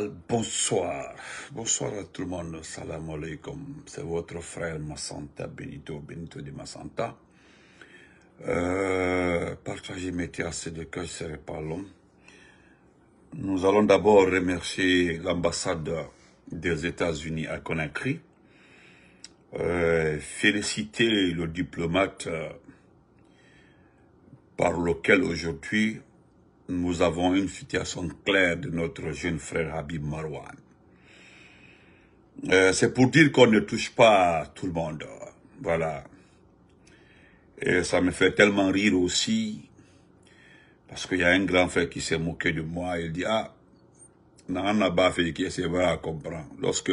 bonsoir. Bonsoir à tout le monde. Salam alaikum. C'est votre frère Massanta Benito, Benito de Massanta. Euh, partager mes assez de cœur, ce serait pas long. Nous allons d'abord remercier l'ambassade des États-Unis à Conakry. Euh, féliciter le diplomate euh, par lequel aujourd'hui nous avons une situation claire de notre jeune frère Habib Marwan. Euh, C'est pour dire qu'on ne touche pas tout le monde. Voilà. Et ça me fait tellement rire aussi, parce qu'il y a un grand frère qui s'est moqué de moi. Il dit, ah, Nana fait c'est vrai on comprendre. Lorsque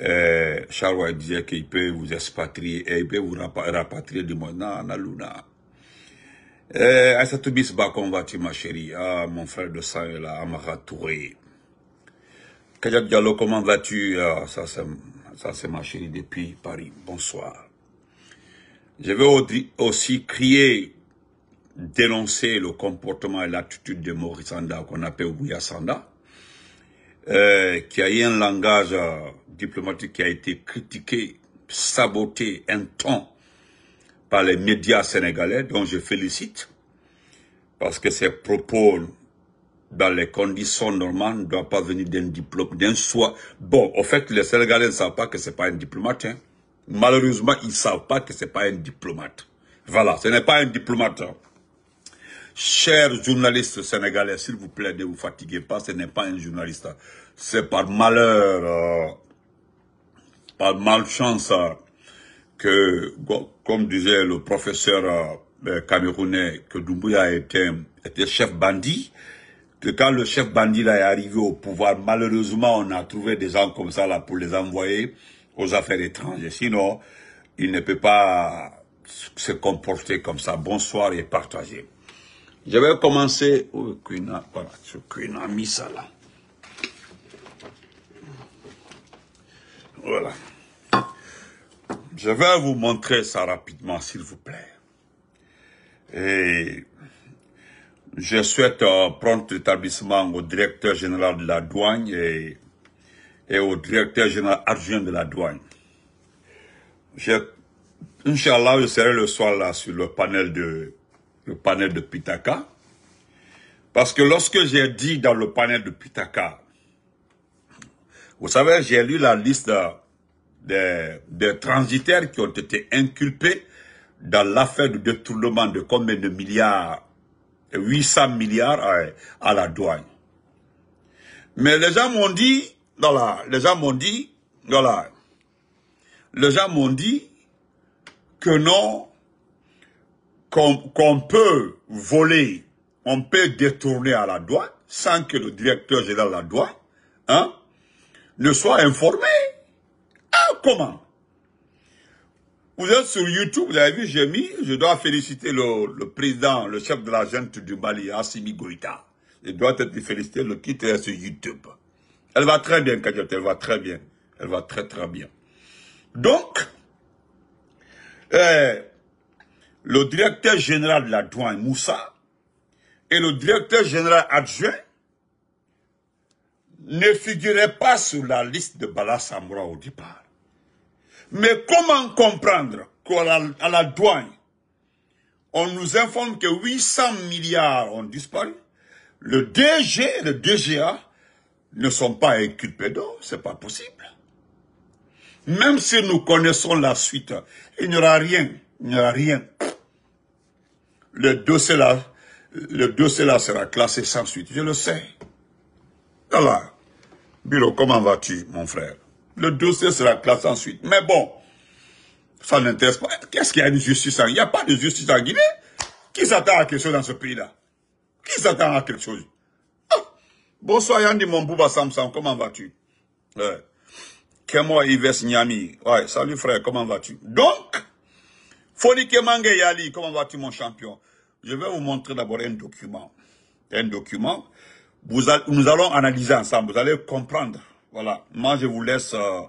euh, Charles disait qu'il peut vous expatrier, et eh, il peut vous rapatrier du monde, Nana Luna. Euh, Aïssatou bah, comment vas-tu ma chérie Ah, mon frère de sang là, Amara Touré. Diallo, comment vas-tu ah, Ça, c'est ma chérie depuis Paris. Bonsoir. Je vais aussi crier, dénoncer le comportement et l'attitude de Maurice Sanda, qu'on appelle Ouya Sanda, euh, qui a eu un langage euh, diplomatique qui a été critiqué, saboté un temps par les médias sénégalais, dont je félicite, parce que ces propos dans les conditions normales ne doivent pas venir d'un diplôme, d'un soi. Bon, au fait, les Sénégalais ne savent pas que ce n'est pas un diplomate. Hein. Malheureusement, ils ne savent pas que ce n'est pas un diplomate. Voilà, ce n'est pas un diplomate. Chers journalistes sénégalais, s'il vous plaît, ne vous fatiguez pas, ce n'est pas un journaliste. C'est par malheur, euh, par malchance euh, que comme disait le professeur euh, euh, camerounais, que Doumbouya était, était chef bandit, que quand le chef bandit là, est arrivé au pouvoir, malheureusement, on a trouvé des gens comme ça là pour les envoyer aux affaires étrangères. Sinon, il ne peut pas se comporter comme ça. Bonsoir et partagez. Je vais commencer... Oh, voilà. Je vais vous montrer ça rapidement, s'il vous plaît. Et je souhaite euh, prendre l'établissement au directeur général de la douane et, au directeur général adjoint de la douane. Inch'Allah, je serai le soir là sur le panel de, le panel de Pitaka. Parce que lorsque j'ai dit dans le panel de Pitaka, vous savez, j'ai lu la liste euh, des, des transitaires qui ont été inculpés dans l'affaire de détournement de combien de milliards 800 milliards euh, à, la douane. Mais les gens m'ont dit, voilà, les gens m'ont dit, voilà, les gens m'ont dit que non, qu'on peut voler, on peut détourner à la douane sans que le directeur général de la douane hein, ne soit informé comment Vous êtes sur YouTube, vous avez vu, j'ai mis, je dois féliciter le, président, le chef de la gente du Mali, Assimi Goïta. Je dois être félicité, le kit sur YouTube. Elle va très bien, Kadjet, elle va très bien. Elle va très très bien. Donc, euh, le directeur général de la douane, Moussa, et le directeur général adjoint ne figuraient pas sur la liste de Balas Samra au départ. Mais comment comprendre qu'à la, à la douane, on nous informe que 800 milliards ont disparu. Le DG le DGA ne sont pas inculpés d'eau. C'est pas possible. Même si nous connaissons la suite, il n'y aura rien. Il n'y aura rien. Le dossier là, le dossier là sera classé sans suite. Je le sais. Alors, Bureau, comment vas-tu, mon frère? Le dossier sera classé ensuite. Mais bon, ça n'intéresse pas. Qu'est-ce qu'il y a de justice en Il n'y a pas de justice en Guinée. Qui s'attend à quelque chose dans ce pays-là Qui s'attend à quelque chose ah, Bonsoir Yandi Mombouba Samson, comment vas-tu Kemo Yves Nyami, ouais, salut frère, comment vas-tu Donc, Fonike Yali, comment vas-tu mon champion Je vais vous montrer d'abord un document. Un document, nous allons analyser ensemble, vous allez comprendre voilà. Moi, je vous laisse, euh,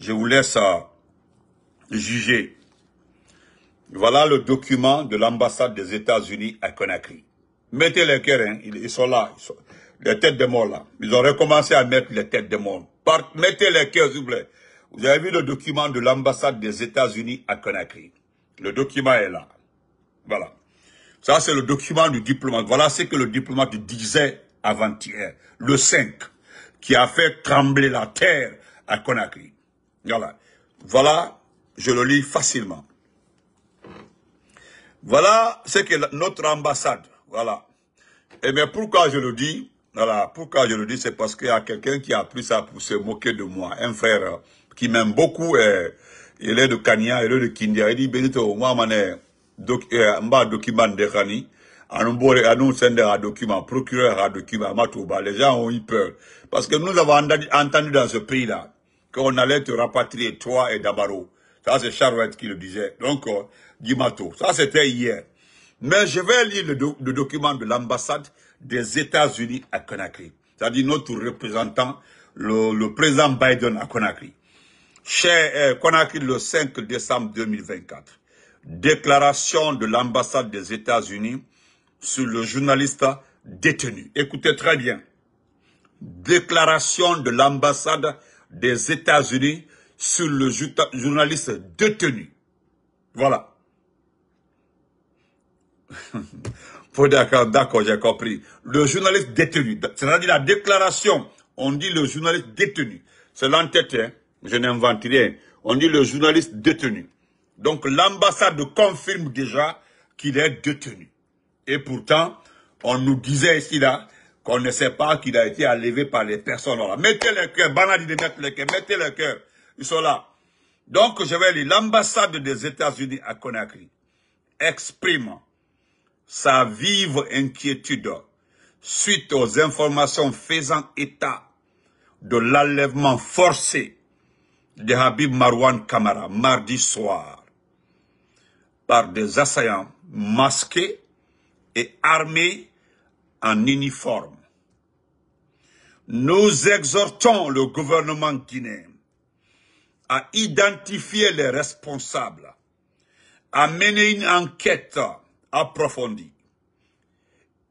je vous laisse euh, juger. Voilà le document de l'ambassade des États-Unis à Conakry. Mettez les cœurs, hein. ils, sont là, les têtes de morts là. Ils ont recommencé à mettre les têtes de morts. mettez les cœurs, s'il vous plaît. Vous avez vu le document de l'ambassade des États-Unis à Conakry. Le document est là. Voilà. Ça, c'est le document du diplomate. Voilà ce que le diplomate disait avant-hier, le 5 qui a fait trembler la terre à Conakry. Voilà. Voilà, je le lis facilement. Voilà ce que notre ambassade, voilà. Et eh bien pourquoi je le dis Voilà, pourquoi je le dis, c'est parce qu'il y a quelqu'un qui a pris ça pour se moquer de moi. Un frère euh, qui m'aime beaucoup, euh, il est de Kanya, il est de Kindia. Il dit, Benito, moi, je suis un document de annonce un document, procureur à document, Les gens ont eu peur. Parce que nous avons entendu dans ce prix là qu'on allait te rapatrier, toi et Dabaro. Ça, c'est Charouette qui le disait. Donc, Di euh, Mato. Ça, c'était hier. Mais je vais lire le, document de l'ambassade des États-Unis à Conakry. C'est-à-dire notre représentant, le, président Biden à Conakry. Cher euh, Conakry, le 5 décembre 2024. Déclaration de l'ambassade des États-Unis sur le journaliste détenu. Écoutez très bien. Déclaration de l'ambassade des États-Unis sur le journaliste détenu. Voilà. D'accord, j'ai compris. Le journaliste détenu, c'est-à-dire la déclaration, on dit le journaliste détenu. C'est l'entête, hein. je n'invente rien. On dit le journaliste détenu. Donc l'ambassade confirme déjà qu'il est détenu. Et pourtant, on nous disait ici, là, qu'on ne sait pas qu'il a été enlevé par les personnes. Mettez le cœur, banalité de mettre le mettez le cœur. Ils sont là. Donc, je vais lire, l'ambassade des États-Unis à Conakry exprime sa vive inquiétude suite aux informations faisant état de l'enlèvement forcé de Habib Marwan Kamara mardi soir par des assaillants masqués et armés en uniforme. Nous exhortons le gouvernement guinéen à identifier les responsables, à mener une enquête approfondie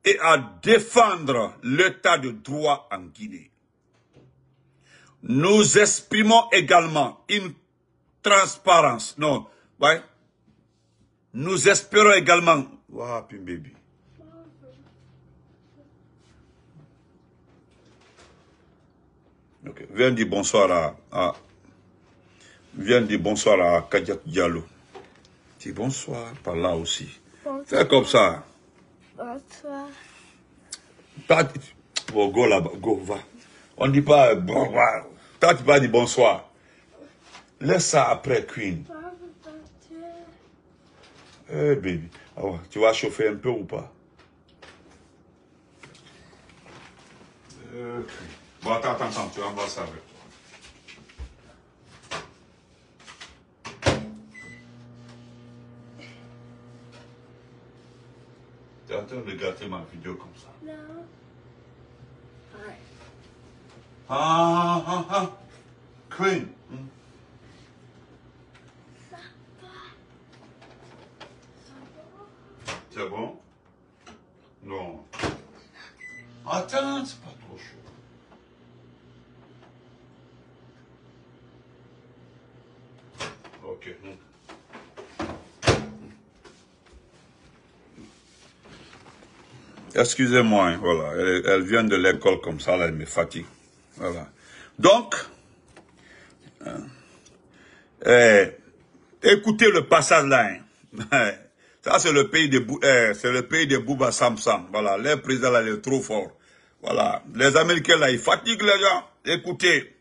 et à défendre l'état de droit en Guinée. Nous exprimons également une transparence. Non, ouais. Nous espérons également. Viens dire bonsoir à, viens dire bonsoir à Kadiak Diallo. Dis bonsoir par là aussi. Fais comme ça. Bonsoir. bon, go là-bas, go, va. On ne dit pas bonsoir. Tati tu pas dit bonsoir. Laisse ça après Queen. Eh baby, ah tu vas chauffer un peu ou pas? Okay. Euh, Bon, attends, attends, attends, tu vas voir ça avec. toi. T'es en train de regarder ma vidéo comme ça Non. Ouais. Ah, ah, ah, ah. Queen. Hmm? C'est bon Non. Attends, c'est pas... Excusez-moi, hein, voilà. Elle, vient de l'école comme ça, là, elle me fatigue. Voilà. Donc, euh, eh, écoutez le passage là. Hein. ça, c'est le pays de, eh, c'est le pays de Bouba Samsam. Voilà. Les présidents là, il est trop fort. Voilà. Les Américains là, ils fatiguent les gens. Écoutez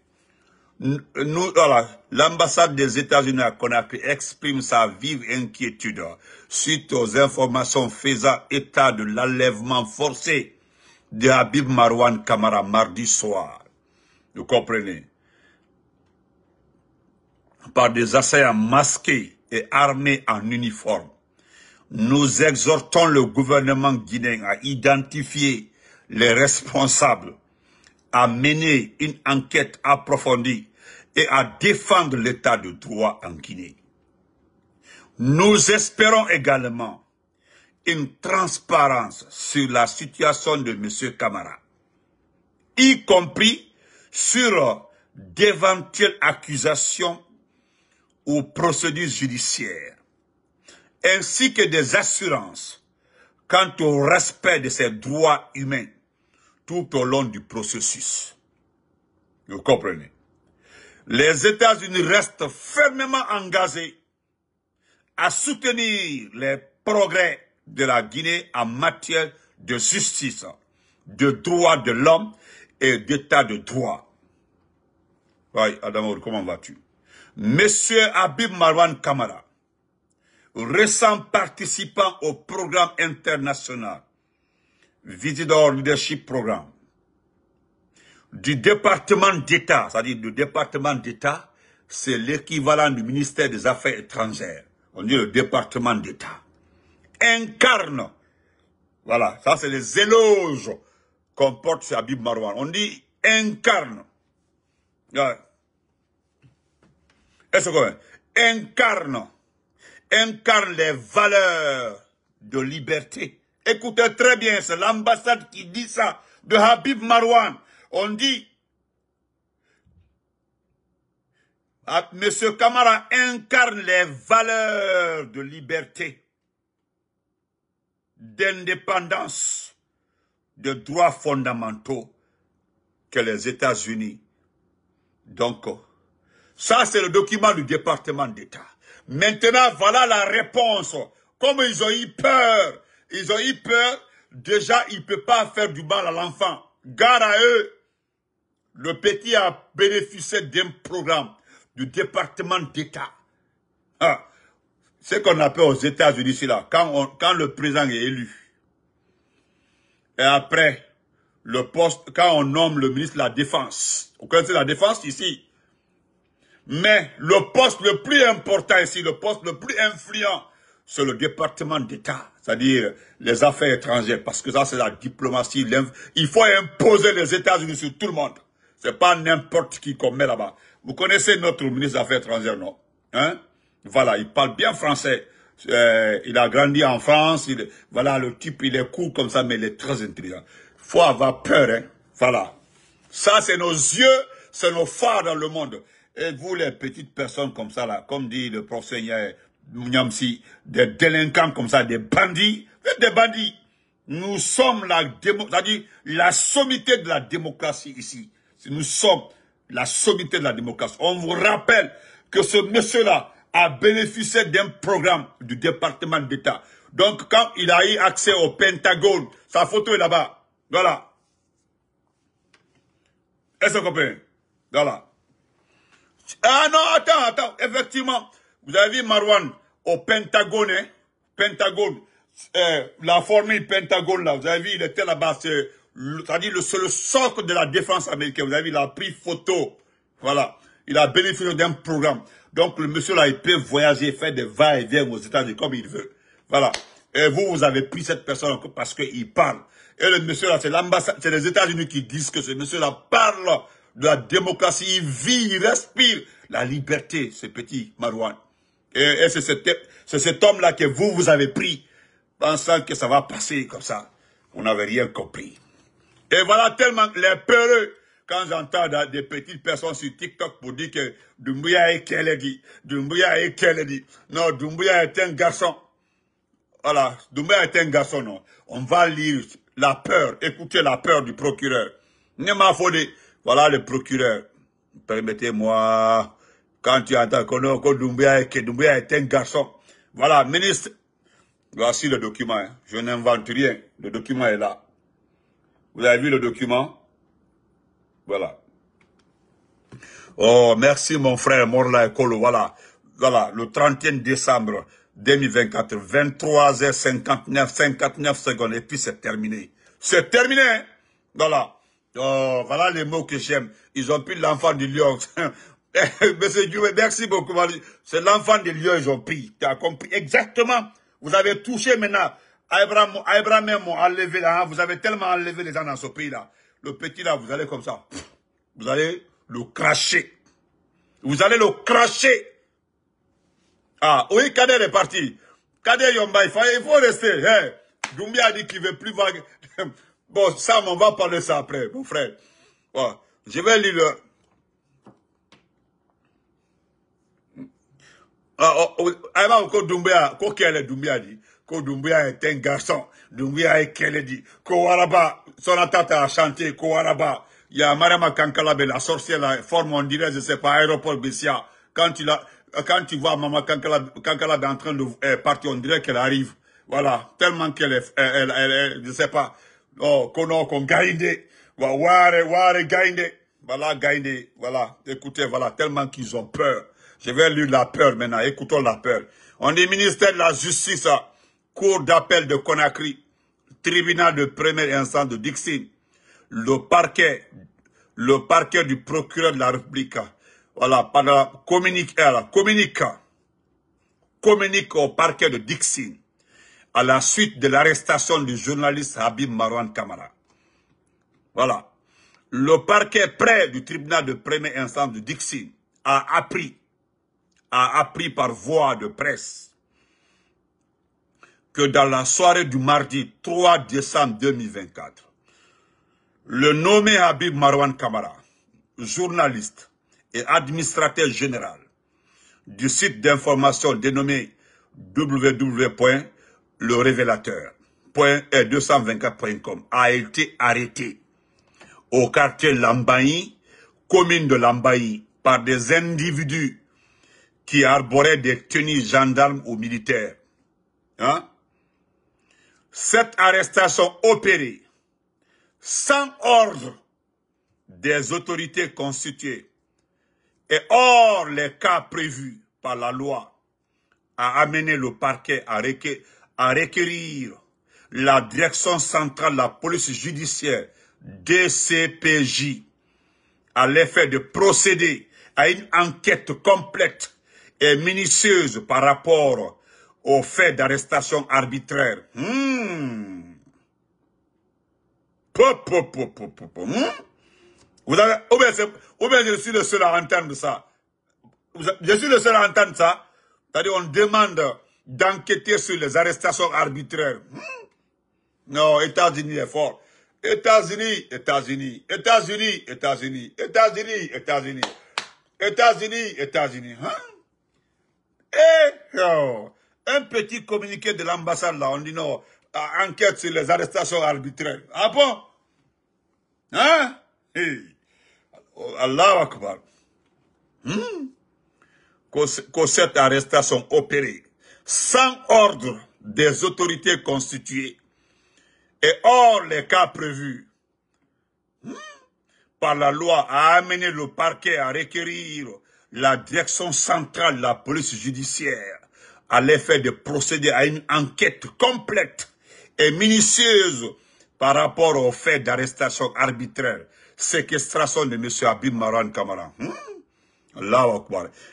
nous, voilà, l'ambassade des États-Unis à Conakry exprime sa vive inquiétude suite aux informations faisant état de l'enlèvement forcé de Habib Marwan Kamara mardi soir. Vous comprenez Par des assaillants masqués et armés en uniforme. Nous exhortons le gouvernement guinéen à identifier les responsables à mener une enquête approfondie et à défendre l'état de droit en Guinée. Nous espérons également une transparence sur la situation de M. Camara, y compris sur d'éventuelles accusations ou procédures judiciaires, ainsi que des assurances quant au respect de ses droits humains tout au long du processus. Vous comprenez Les États-Unis restent fermement engagés à soutenir les progrès de la Guinée en matière de justice, de droits de l'homme et d'état de droit. Oui, Adamour, comment vas-tu Monsieur Habib Marwan Kamara, récent participant au programme international Visitor Leadership Programme du département d'État, c'est-à-dire du département d'État, c'est l'équivalent du ministère des Affaires étrangères. On dit le département d'État. Incarne. Voilà, ça c'est les éloges qu'on porte sur Habib Marwan. On dit incarne. Est-ce que incarne, incarne les valeurs de liberté, Écoutez très bien, c'est l'ambassade qui dit ça, de Habib Marwan. On dit, ah, M. Kamara incarne les valeurs de liberté, d'indépendance, de droits fondamentaux que les États-Unis. Donc, ça c'est le document du département d'État. Maintenant, voilà la réponse. Comme ils ont eu peur ils ont eu peur. Déjà, il ne peut pas faire du mal à l'enfant. Gare à eux. Le petit a bénéficié d'un programme du département d'État. Ah, ce qu'on appelle aux États-Unis, là, quand, le président est élu, et après, le poste, quand on nomme le ministre de la Défense, vous connaissez la Défense ici, mais le poste le plus important ici, le poste le plus influent, c'est le département d'État, c'est-à-dire les affaires étrangères, parce que ça, c'est la diplomatie. Il faut imposer les États-Unis sur tout le monde. C'est pas n'importe qui qu'on met là-bas. Vous connaissez notre ministre des Affaires étrangères, non hein? Voilà, il parle bien français. Euh, il a grandi en France. voilà, le type, il est cool comme ça, mais il est très intelligent. faut avoir peur, hein? Voilà. Ça, c'est nos yeux, c'est nos phares dans le monde. Et vous, les petites personnes comme ça, là, comme dit le professeur nous si des délinquants comme ça, des bandits, des bandits. Nous sommes la cest la sommité de la démocratie ici. Nous sommes la sommité de la démocratie. On vous rappelle que ce monsieur-là a bénéficié d'un programme du département d'État. Donc, quand il a eu accès au Pentagone, sa photo est là-bas. Voilà. Est-ce que vous Voilà. Ah non, attends, attends. Effectivement, vous avez vu Marwan au Pentagone, Pentagone, euh, la formule Pentagone là, vous avez vu, il était là-bas, c'est à dire le, socle de la défense américaine. Vous avez vu, il a pris photo, voilà. Il a bénéficié d'un programme. Donc le monsieur là, il peut voyager, faire des va-et-vient aux États-Unis comme il veut. Voilà. Et vous, vous avez pris cette personne parce qu'il parle. Et le monsieur là, c'est l'ambassade, c'est les États-Unis qui disent que ce monsieur là parle de la démocratie, il vit, il respire la liberté, ce petit Marouane. Et, c'est cet, homme-là que vous, vous avez pris, pensant que ça va passer comme ça. On n'avait rien compris. Et voilà tellement les peureux, quand j'entends des petites personnes sur TikTok pour dire que Dumbuya est Keledi, Dumbuya est Kelly Non, Dumbuya est un garçon. Voilà, Dumbuya est un garçon, non. On va lire la peur, écouter la peur du procureur. Ne m'a Voilà le procureur. Permettez-moi quand tu entends que, que que est un garçon. Voilà, ministre. Voici le document. Hein. Je n'invente rien. Le document est là. Vous avez vu le document Voilà. Oh, merci mon frère Morla Kolo. Voilà. Voilà, le 31 décembre 2024, 23h59, 59 secondes. Et puis c'est terminé. C'est terminé. Hein. Voilà. Oh, voilà les mots que j'aime. Ils ont pris l'enfant du lion. Monsieur Dieu, merci beaucoup. C'est l'enfant de Dieu ils ont pris. Tu as compris exactement. Vous avez touché maintenant. Abraham, Abraham même enlevé là. Vous avez tellement enlevé les gens dans ce pays-là. Le petit là, vous allez comme ça. Vous allez le cracher. Vous allez le cracher. Ah, oui, Kader est parti. Kader Yomba, il faut, rester. Hey. Eh, Doumbia a dit qu'il veut plus vague. bon, ça, on va parler ça après, mon frère. je vais lire ah, ou oh, Kodumbia oh, ah, ko est Dumbia dit, est un garçon, Dumbia est qu'elle dit, quand Waraba, son a chanté, Kowaraba Waraba, il y a Marama Kankalabe, la sorcière, la forme, on dirait, je sais pas, aéroport Bessia, quand tu la, quand tu vois Mama Kankalabe, en train de euh, partir, on dirait qu'elle arrive. Voilà, tellement qu'elle est, euh, elle, je sais pas, oh, qu'on qu'on ware, voilà, Gainde, voilà, écoutez, voilà, tellement qu'ils ont peur. Je vais lire la peur maintenant. Écoutons la peur. On est ministère de la Justice, Cour d'appel de Conakry, tribunal de premier instance de Dixine, le parquet, le parquet du procureur de la République. Voilà, par la communique, euh, communique, communique au parquet de Dixine à la suite de l'arrestation du journaliste Habib Marwan Kamara. Voilà. Le parquet près du tribunal de premier instance de Dixine a appris a appris par voie de presse que dans la soirée du mardi 3 décembre 2024, le nommé Habib Marwan Kamara, journaliste et administrateur général du site d'information dénommé www.le-révelateur.air224.com e a été arrêté au quartier Lambaye, commune de Lambaye, par des individus qui arborait des tenues gendarmes ou militaires. Cette hein? arrestation opérée sans ordre des autorités constituées et hors les cas prévus par la loi a amené le parquet à, à requérir la direction centrale de la police judiciaire, DCPJ, à l'effet de procéder à une enquête complète est minutieuse par rapport aux faits d'arrestation arbitraire. Hum. Vous avez, ou bien, je suis le seul à entendre ça. Je suis le seul à entendre ça. C'est-à-dire, on demande d'enquêter sur les arrestations arbitraires. Hmm. Non, États-Unis est fort. États-Unis, États-Unis, États-Unis, États-Unis, États-Unis, États-Unis, États-Unis, États-Unis, hein? Et eh, oh. un petit communiqué de l'ambassade, là, on dit non, euh, enquête sur les arrestations arbitraires. Ah bon Hein Allah Akbar. Hmm? Que cette arrestation opérée sans ordre des autorités constituées et hors les cas prévus hmm, par la loi a amené le parquet à requérir la direction centrale de la police judiciaire a l'effet de procéder à une enquête complète et minutieuse par rapport aux faits d'arrestation arbitraire, séquestration de M. Abim Maran Kamara. Hmm?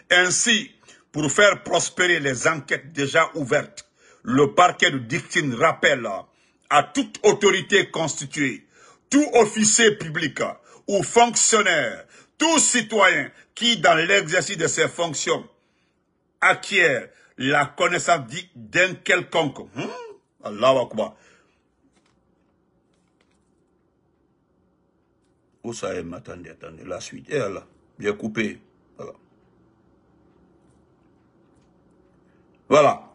Ainsi, pour faire prospérer les enquêtes déjà ouvertes, le parquet de Dictine rappelle à toute autorité constituée, tout officier public ou fonctionnaire tout citoyen qui, dans l'exercice de ses fonctions, acquiert la connaissance d'un quelconque. Hmm, Allah Où ça est Attendez, attendez. La suite. Eh là, bien coupé. Voilà. Voilà.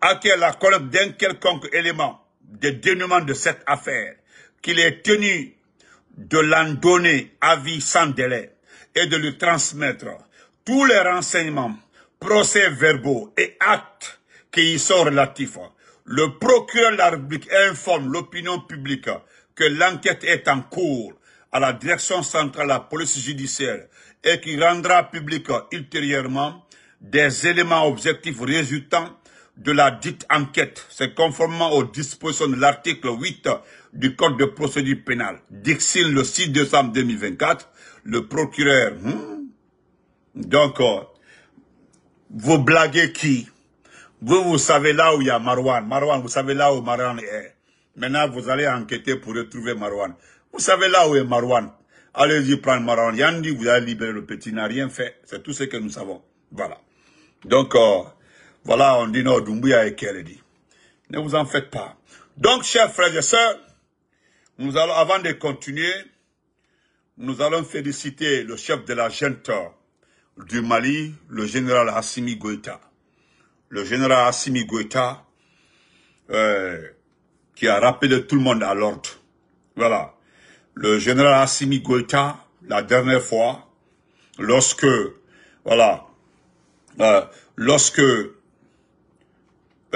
Acquiert la connaissance d'un quelconque élément de dénouement de cette affaire, qu'il est tenu de l'en donner avis sans délai et de lui transmettre tous les renseignements, procès-verbaux et actes qui y sont relatifs. Le procureur de la République informe l'opinion publique que l'enquête est en cours à la direction centrale de la police judiciaire et qui rendra public ultérieurement des éléments objectifs résultant de la dite enquête. C'est conformément aux dispositions de l'article 8 du Code de procédure pénale. Dixine, le 6 décembre 2024, le procureur... Hmm, donc, euh, vous blaguez qui Vous, vous savez là où il y a Marwan. Marwan, vous savez là où Marwan est. Maintenant, vous allez enquêter pour retrouver Marwan. Vous savez là où est Marwan. Allez-y prendre Marwan Yandi, vous allez libérer le petit, n'a rien fait. C'est tout ce que nous savons. Voilà. Donc, euh, voilà, on dit non, Dumbuya et Kennedy. Ne vous en faites pas. Donc, chers frères et sœurs, nous allons, avant de continuer, nous allons féliciter le chef de la junte du Mali, le général Hassimi Goïta. Le général Hassimi Goïta, euh, qui a rappelé tout le monde à l'ordre. Voilà. Le général Hassimi Goïta, la dernière fois, lorsque, voilà, euh, lorsque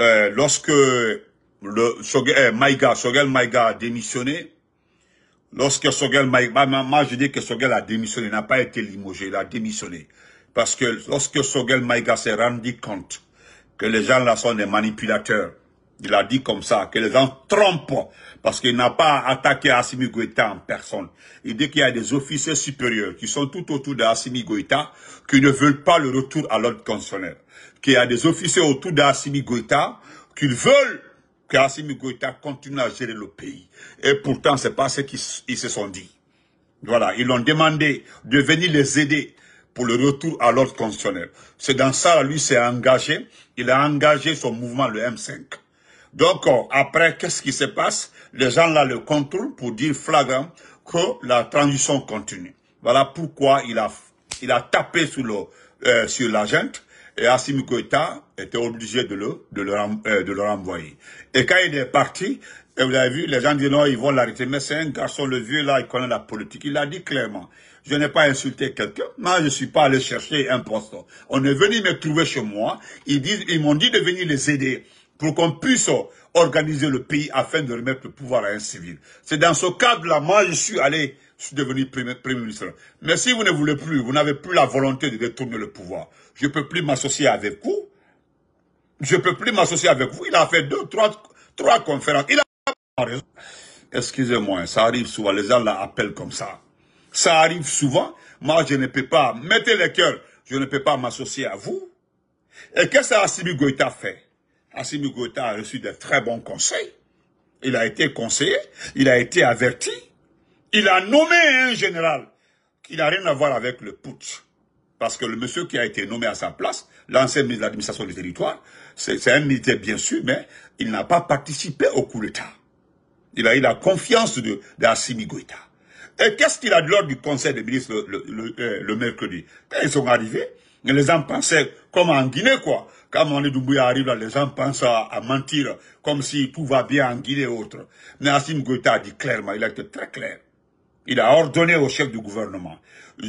euh, lorsque le, eh, Sogel, Maïga, a démissionné, lorsque Sogel Maïga, moi je dis que Sogel a démissionné, n'a pas été limogé, il a démissionné. Parce que lorsque Sogel Maïga s'est rendu compte que les gens là sont des manipulateurs, il a dit comme ça, que les gens trompent, parce qu'il n'a pas attaqué Assimi Goïta en personne. Il dit qu'il y a des officiers supérieurs qui sont tout autour d'Assimi Goïta, qui ne veulent pas le retour à l'ordre constitutionnel qu'il y a des officiers autour d'Assimi Goïta qu'ils veulent que Goïta continue à gérer le pays. Et pourtant, c'est pas ce qu'ils se sont dit. Voilà, ils l'ont demandé de venir les aider pour le retour à l'ordre constitutionnel. C'est dans ça, lui s'est engagé. Il a engagé son mouvement, le M5. Donc, euh, après, qu'est-ce qui se passe Les gens là le contrôlent pour dire flagrant que la transition continue. Voilà pourquoi il a, il a tapé sur le, euh, sur la gente et Assim Goïta était obligé de le, de, le, euh, de le renvoyer. Et quand il est parti, et vous avez vu, les gens disent non, ils vont l'arrêter. Mais c'est un garçon, le vieux là, il connaît la politique. Il a dit clairement, je n'ai pas insulté quelqu'un. Moi, je ne suis pas allé chercher un poste. On est venu me trouver chez moi. Ils disent, ils m'ont dit de venir les aider pour qu'on puisse organiser le pays afin de remettre le pouvoir à un civil. C'est dans ce cadre-là, moi, je suis allé je suis devenu premier, premier, ministre. Mais si vous ne voulez plus, vous n'avez plus la volonté de détourner le pouvoir, je ne peux plus m'associer avec vous. Je ne peux plus m'associer avec vous. Il a fait deux, trois, trois conférences. Il a raison. Excusez-moi, hein, ça arrive souvent. Les gens l'appellent comme ça. Ça arrive souvent. Moi, je ne peux pas. Mettez le cœur. Je ne peux pas m'associer à vous. Et qu'est-ce que Assimi Goïta fait Assimi Goïta a reçu de très bons conseils. Il a été conseillé. Il a été averti. Il a nommé un général qui n'a rien à voir avec le putsch. Parce que le monsieur qui a été nommé à sa place, l'ancien ministre de l'administration du territoire, c'est un militaire bien sûr, mais il n'a pas participé au coup d'État. Il a eu la confiance de, de Goïta. Et qu'est-ce qu'il a de lors du conseil des ministres euh, le, mercredi Quand ils sont arrivés, les gens pensaient, comme en Guinée quoi, quand Mané Doumbouya arrive là, les gens pensent à, mentir, comme si tout va bien en Guinée et autres. Mais Assimi Goïta a dit clairement, il a été très clair. Il a ordonné au chef du gouvernement.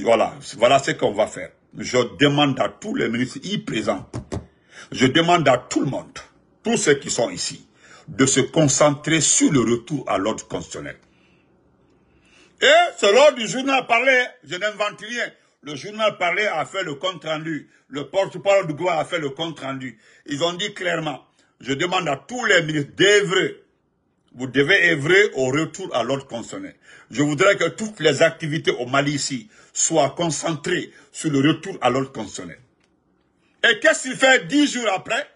Voilà, voilà ce qu'on va faire. Je demande à tous les ministres y présents, je demande à tout le monde, tous ceux qui sont ici, de se concentrer sur le retour à l'ordre constitutionnel. Et selon du journal parlé, je n'invente rien, le journal parlé a fait le compte-rendu, le porte-parole du gouvernement a fait le compte-rendu. Ils ont dit clairement, je demande à tous les ministres d'œuvrer vous devez œuvrer au retour à l'ordre concerné. Je voudrais que toutes les activités au Mali ici soient concentrées sur le retour à l'ordre concerné. Et qu'est-ce qu'il fait dix jours après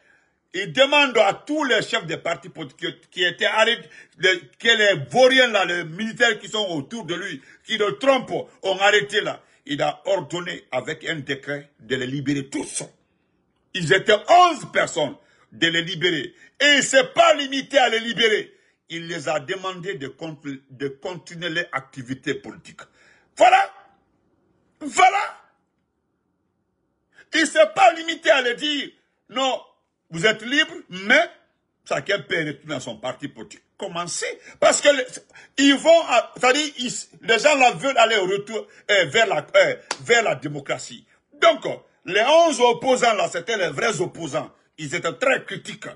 Il demande à tous les chefs des partis politiques qui étaient arrêtés, que les vauriens là, les militaires qui sont autour de lui, qui le trompent, ont arrêté là. Il a ordonné avec un décret de les libérer tous. Ils étaient onze personnes de les libérer. Et il ne s'est pas limité à les libérer il les a demandé de, continuer les activités politiques. Voilà. Voilà. Il ne s'est pas limité à le dire, non, vous êtes libre, mais chacun peut retourner dans son parti politique. Commencez. Parce que les, ils vont, les gens la veulent aller au retour euh, vers, la, euh, vers la démocratie. Donc, les 11 opposants là, c'était les vrais opposants. Ils étaient très critiques.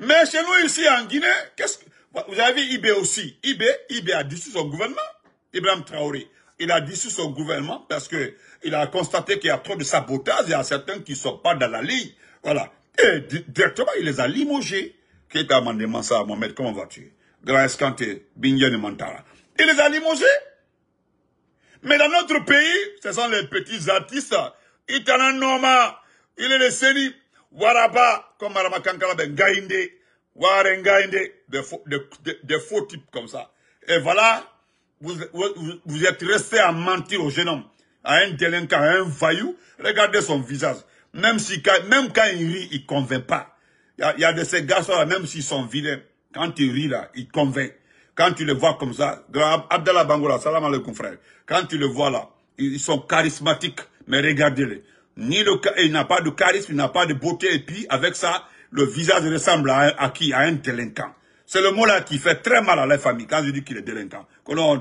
Mais chez nous, ici, en Guinée, qu'est-ce que... Vous avez IB aussi. Ibé, IB a dissous son gouvernement. Ibrahim Traoré. Il a dissous son gouvernement parce que il a constaté qu'il y a trop de sabotage. Il y a certains qui ne sont pas dans la ligne. Voilà. Et directement, il les a limogés. Qu'est-ce Qui as demandé ça à Mohamed Comment vas-tu Grace Kanté, et Mantara. Il les a limogés. Mais dans notre pays, ce sont les petits artistes. Il est un anormal. Il est le série. Waraba, comme Marama Kankala, ben Gaïnde, des faux, types comme ça. Et voilà, vous, vous, êtes resté à mentir au jeune homme, à un délinquant, à un vaillou. Regardez son visage. Même, si, même quand il rit, il ne convainc pas. Il y, a, de ces garçons-là, même s'ils sont vilains, quand ils rient là, ils convainc. Quand tu les vois comme ça, Abdallah Bangola, salam alaikum frère. Quand tu les vois là, ils sont charismatiques, mais regardez-les ni il n'a pas de charisme, il n'a pas de beauté, et puis avec ça, le visage ressemble à, qui À un délinquant. C'est le mot-là qui fait très mal à la famille quand je dis qu'il est délinquant. Comme on,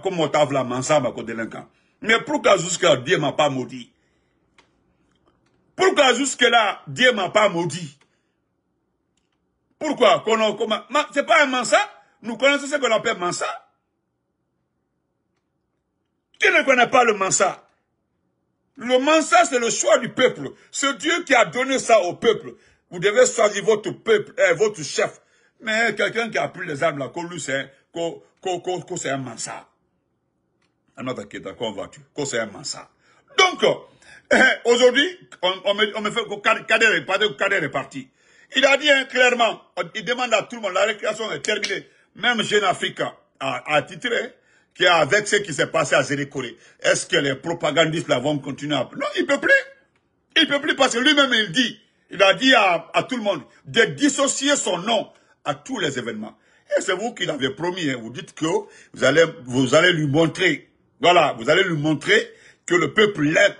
comme on la mansamba comme délinquant. Mais pourquoi jusqu'à Dieu m'a pas maudit Pourquoi jusque-là, Dieu m'a pas maudit Pourquoi C'est pas un mansa Nous connaissons ce qu'on appelle mansa Qui ne connaît pas le mansa le Mansa, c'est le choix du peuple. C'est Dieu qui a donné ça au peuple. Vous devez choisir votre peuple, et eh, votre chef. Mais quelqu'un qui a pris les armes là, qu'on lui, c'est un mansard. Un est qu'on c'est un Donc, eh, aujourd'hui, on, me, on, me, fait Kader est parti. Il a dit hein, clairement, il demande à tout le monde, la récréation est terminée. Même Jeune Africa à a titré, avec ce qui s'est passé à Zéry-Koré. est-ce que les propagandistes là vont continuer à... Non, il ne peut plus. Il ne peut plus parce que lui-même, il dit, il a dit à, tout le monde de dissocier son nom à tous les événements. Et c'est vous qui l'avez promis. Hein. Vous dites que vous allez, vous allez lui montrer. Voilà, vous allez lui montrer que le peuple l'aime.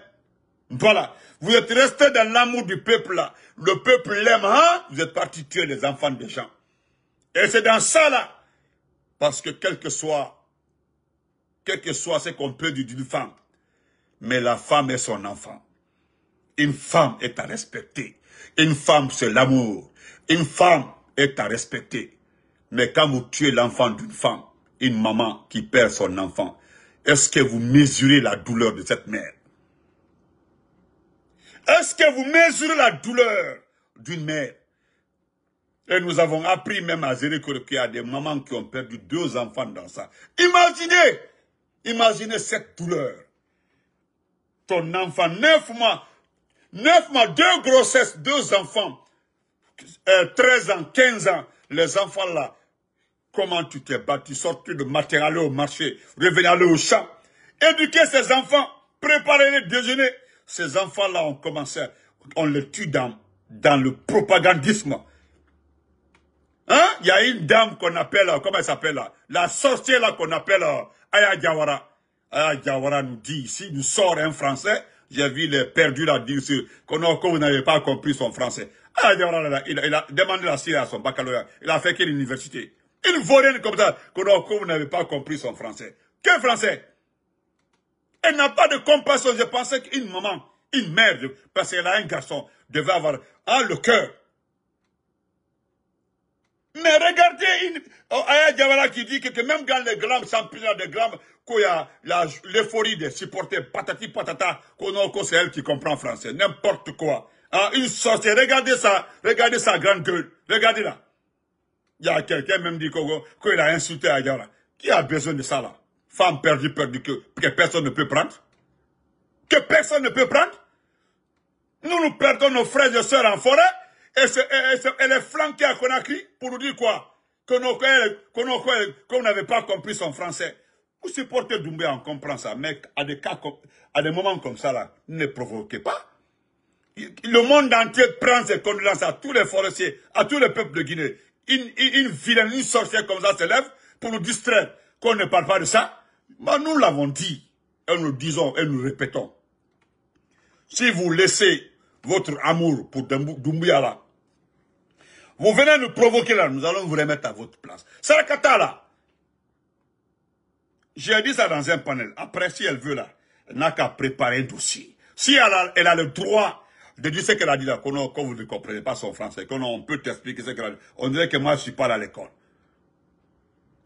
Voilà. Vous êtes resté dans l'amour du peuple là. Le peuple l'aime, hein. Vous êtes parti tuer les enfants des gens. Et c'est dans ça là. Parce que quel que soit quel que soit ce qu'on peut dire d'une femme. Mais la femme est son enfant. Une femme est à respecter. Une femme, c'est l'amour. Une femme est à respecter. Mais quand vous tuez l'enfant d'une femme, une maman qui perd son enfant, est-ce que vous mesurez la douleur de cette mère Est-ce que vous mesurez la douleur d'une mère et nous avons appris même à Zéré qu'il y a des mamans qui ont perdu deux enfants dans ça. Imaginez Imaginez cette douleur. Ton enfant, neuf mois, neuf mois, deux grossesses, deux enfants, 13 euh, ans, 15 ans, les enfants là, comment tu t'es battu, sorti de matin, aller au marché, revenir aller au champ, éduquer ces enfants, préparer les déjeuners. Ces enfants là ont commencé, on les tue dans, dans le propagandisme il y a une dame qu'on appelle, comment elle s'appelle là La sorcière qu'on appelle Aya Diawara. Aya Diawara nous dit ici, nous sort un français. J'ai vu les perdus là dire que vous n'avez pas compris son français. Aya Diawara, il, a demandé la Syrie à son baccalauréat. Il a fait quelle université Une vaurienne comme ça, vous n'avez pas compris son français. Quel français Elle n'a pas de compassion. Je pensais qu'une maman, une mère, parce qu'elle a un garçon, devait avoir le cœur mais regardez, une, oh, Aya Diawara qui dit que, même dans les grands championnats des grammes qu'il l'euphorie des supporters, patati patata, qu'on c'est elle qui comprend français, n'importe quoi. ah une sorcière, regardez ça, regardez sa grande gueule, regardez là. Il y a quelqu'un même dit qu'il a insulté Ayara. Qui a besoin de ça là Femme perdue, perdue, que, que personne ne peut prendre. Que personne ne peut prendre. Nous, nous perdons nos frères et sœurs en forêt. Elle est flanquée à Conakry pour nous dire quoi Que que qu'on n'avait pas compris son français. Vous supportez Doumbé, on comprend ça, mais à des, cas à des moments comme ça, là, ne provoquez pas. Le monde entier prend ses condoléances à tous les forestiers, à tous les peuples de Guinée. Une, une vilaine, une sorcière comme ça s'élève pour nous distraire qu'on ne parle pas de ça. Mais bah, nous l'avons dit, et nous disons, et nous répétons. Si vous laissez votre amour pour Dumbuyala. vous venez nous provoquer là, nous allons vous remettre à votre place. Sarakata là, j'ai dit ça dans un panel. Après, si elle veut là, elle n'a qu'à préparer un dossier. Si elle a, le droit de dire ce qu'elle a dit là, Quand vous ne comprenez pas son français, on peut t'expliquer ce qu'elle a dit. On dirait que moi, je ne suis pas à l'école.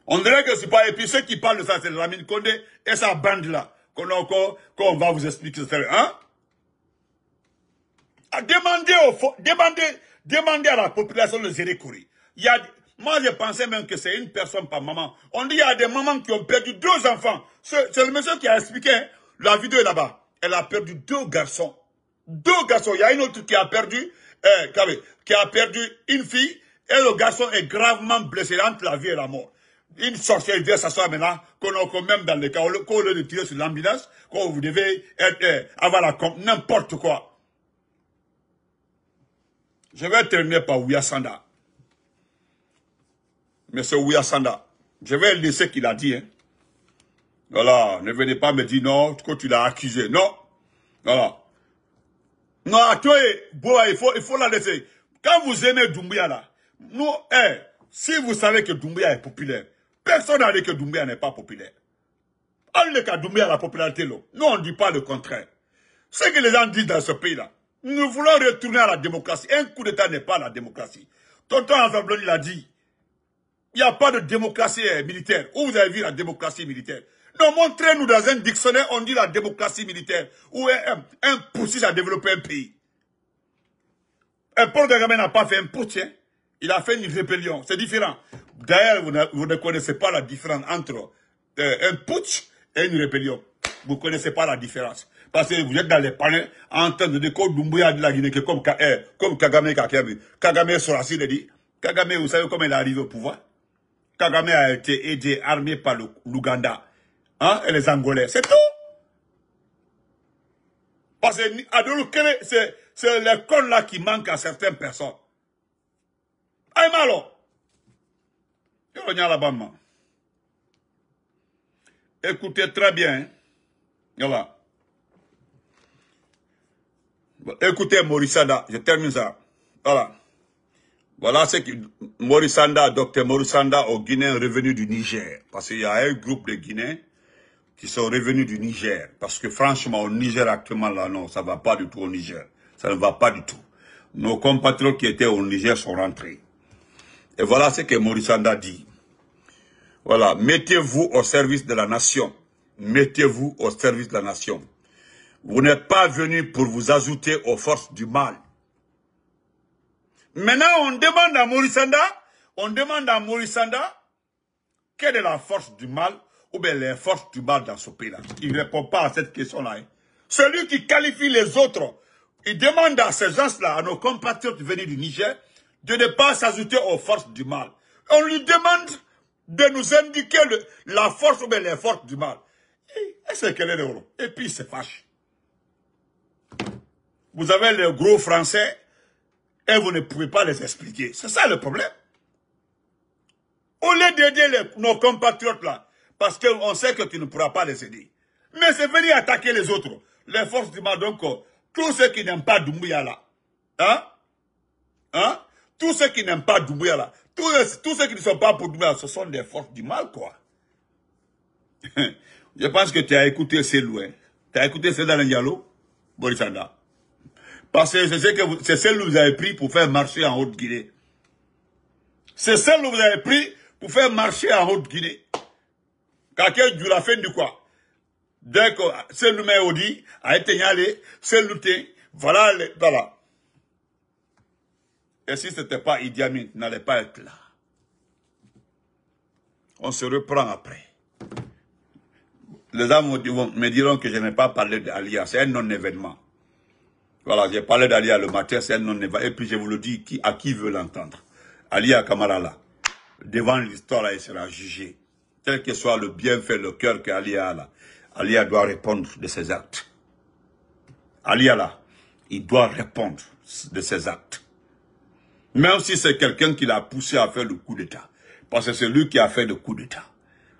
On dirait que je ne suis pas... Et puis ceux qui parlent de ça, c'est Lamine Kondé et sa bande là, qu'on on va vous expliquer. ce Hein ah, demandez, au demander à la population de gérer Il y a, moi, je pensais même que c'est une personne par maman. On dit qu'il y a des mamans qui ont perdu deux enfants. C'est le monsieur qui a expliqué hein, la vidéo là-bas. Elle a perdu deux garçons. Deux garçons. Il y a une autre qui a perdu, eh, qui a perdu une fille et le garçon est gravement blessé entre la vie et la mort. Une sorcière vient s'asseoir maintenant, qu'on même dans le cas, qu'on le tire sur l'ambulance, qu'on vous devez eh, avoir la compte, n'importe quoi. Je vais terminer par Ouyasanda. Monsieur Sanda, je vais laisser qu'il a dit. Hein. Voilà, ne venez pas me dire non, que tu l'as accusé. Non, voilà. Non, toi, bon, il faut, il faut la laisser. Quand vous aimez Doumbia, là, nous, eh, si vous savez que Doumbia est populaire, personne n'a dit que Doumbia n'est pas populaire. Allez, Doumbia a la popularité là. Nous, on ne dit pas le contraire. Ce que les gens disent dans ce pays là, nous voulons retourner à la démocratie. Un coup d'État n'est pas la démocratie. Tonton Azabloni il a dit, il n'y a pas de démocratie eh, militaire. Où vous avez vu la démocratie militaire Non, montrez-nous dans un dictionnaire, on dit la démocratie militaire. Où est un, un poussiste à développer un pays Un Paul Kagame n'a pas fait un putsch. Hein. Il a fait une rébellion. C'est différent. D'ailleurs, vous, ne connaissez pas la différence entre euh, un putsch et une rébellion. Vous ne connaissez pas la différence. Parce que vous êtes dans les panneaux en train de dire de la Guinée, comme, eh, comme Kagame Kagame Sorassi dit. Kagame, vous savez comment il est arrivé au pouvoir Kagame a été aidé, armé par l'Ouganda hein, et les Angolais. C'est tout. Parce que c'est le con là qui manque à certaines personnes. Aïe malo. Il y a Écoutez très bien. Hein. Voilà écoutez Morissanda, je termine ça. Voilà. Voilà ce que Morissanda, docteur Morissanda au Guinée, revenu du Niger. Parce qu'il y a un groupe de Guinéens qui sont revenus du Niger. Parce que franchement, au Niger actuellement, là, non, ça va pas du tout au Niger. Ça ne va pas du tout. Nos compatriotes qui étaient au Niger sont rentrés. Et voilà ce que Morissanda dit. Voilà, mettez-vous au service de la nation. Mettez-vous au service de la nation. Vous n'êtes pas venu pour vous ajouter aux forces du mal. Maintenant, on demande à Morissanda, on demande à Mauricanda, quelle est la force du mal ou bien les forces du mal dans ce pays-là Il ne répond pas à cette question-là. Hein. Celui qui qualifie les autres, il demande à ces gens-là, à nos compatriotes venus du Niger, de ne pas s'ajouter aux forces du mal. On lui demande de nous indiquer la force ou bien les forces du mal. Et, c'est quel est Et puis il se fâche vous avez les gros français et vous ne pouvez pas les expliquer. C'est ça le problème. Au lieu d'aider nos compatriotes là, parce qu'on sait que tu ne pourras pas les aider. Mais c'est venir attaquer les autres. Les forces du donc. tous ceux qui n'aiment pas Doumbouya hein? Hein? Tous ceux qui n'aiment pas Doumbouya tous, ceux qui ne sont pas pour Doumbouya, ce sont des forces du mal, quoi. Je pense que tu as écouté ces loin. Tu as écouté Cédar Ndialo, Borisanda. Parce que c'est celle que vous avez pris pour faire marcher en Haute-Guinée. C'est celle que vous avez pris pour faire marcher en Haute-Guinée. Quelqu'un du la fin du quoi Dès que c'est lui a été allé, c'est voilà, voilà. Et si ce n'était pas Idi Amin, n'allait pas être là. On se reprend après. Les hommes me diront que je n'ai pas parlé d'alia, c'est un non-événement. Voilà, j'ai parlé d'Aliya, le matin, c'est un Et puis je vous le dis à qui veut l'entendre. Alia Kamarala, devant l'histoire, il sera jugé. Quel que soit le bienfait, le cœur qu'Aliya a là, Alia doit répondre de ses actes. Alia là, il doit répondre de ses actes. Même si c'est quelqu'un qui l'a poussé à faire le coup d'État. Parce que c'est lui qui a fait le coup d'État.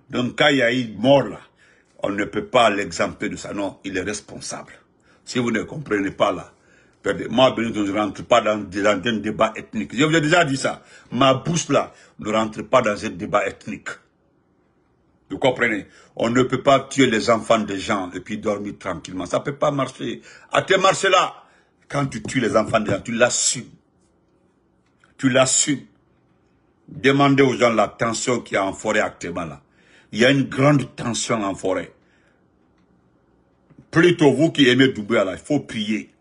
Donc quand il y a eu mort là, on ne peut pas l'exempter de ça. Non, il est responsable. Si vous ne comprenez pas là, moi, je ne rentre pas dans, un débat ethnique. Je vous ai déjà dit ça. Ma bouche là ne rentre pas dans un débat ethnique. Vous comprenez On ne peut pas tuer les enfants des gens et puis dormir tranquillement. Ça ne peut pas marcher. À tes marchés là, quand tu tues les enfants des gens, tu l'assumes. Tu l'assumes. Demandez aux gens la tension qu'il y a en forêt actuellement là. Il y a une grande tension en forêt. Plutôt vous qui aimez Doubouya, là, il faut prier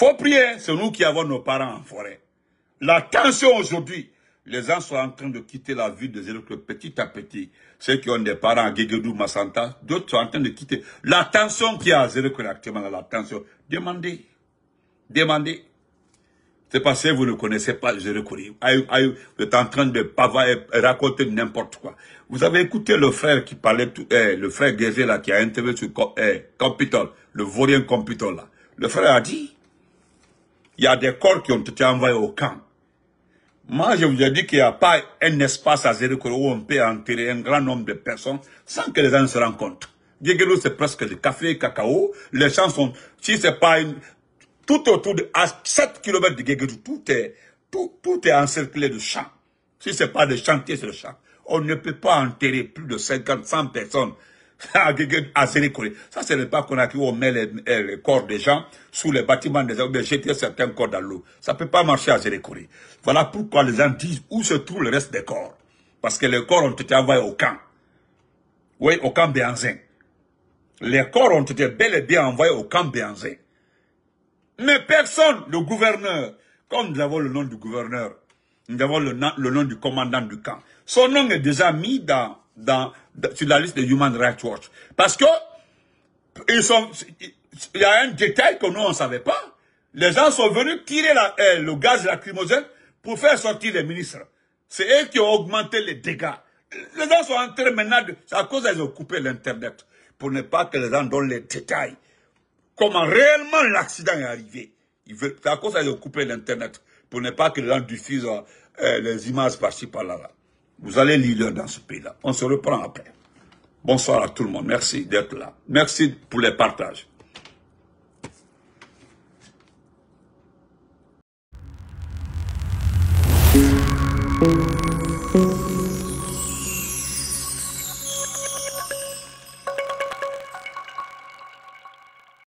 faut prier, c'est nous qui avons nos parents en forêt. La tension aujourd'hui, les gens sont en train de quitter la ville de autres petit à petit. Ceux qui ont des parents à Guéguedou, Massanta, d'autres sont en train de quitter. La tension qu'il y a à actuellement, la tension, demandez. Demandez. C'est parce que vous ne connaissez pas Zérecle. Vous êtes en train de euh, raconter n'importe quoi. Vous avez écouté le frère qui parlait, tout, eh, le frère Guézé qui a interviewé sur eh, le vaurien Compitol là. Le frère a dit, il y a des corps qui ont été envoyés au camp. Moi, je vous ai dit qu'il n'y a pas un espace à Zérikoro où on peut enterrer un grand nombre de personnes sans que les gens se rendent compte. c'est presque le café et cacao. Les champs sont, si c'est pas une, tout autour de, à 7 km de Géguerou, tout est, tout, est encerclé de champs. Si c'est pas des chantiers, c'est le champ. On ne peut pas enterrer plus de 50, 100 personnes à ah, ah, Ça, c'est le pas qu'on a qui on met eh, les, corps des gens sous les bâtiments des gens, ou jeter certains corps dans l'eau. Ça ne peut pas marcher à Sénécoré. Voilà pourquoi les gens disent où se trouve le reste des corps. Parce que les corps ont été envoyés au camp. Oui, au camp Béanzin. Les corps ont été bel et bien envoyés au camp Béanzin. Mais personne, le gouverneur, comme nous avons le nom du gouverneur, nous avons le le nom du commandant du camp. Son nom est déjà mis dans dans, sur la liste de Human Rights Watch. Parce que ils sont, il y a un détail que nous, on ne savait pas. Les gens sont venus tirer la, eh, le gaz lacrymogène pour faire sortir les ministres. C'est eux qui ont augmenté les dégâts. Les gens sont en maintenant, de, à cause qu'ils ont coupé l'Internet, pour ne pas que les gens donnent les détails. Comment réellement l'accident est arrivé. C'est à cause qu'ils ont coupé l'Internet, pour ne pas que les gens diffusent eh, les images par-ci, par-là. là vous allez leader dans ce pays-là. On se reprend après. Bonsoir à tout le monde. Merci d'être là. Merci pour les partages.